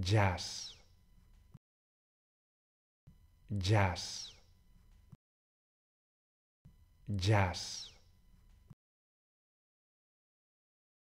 jazz, jazz, jazz.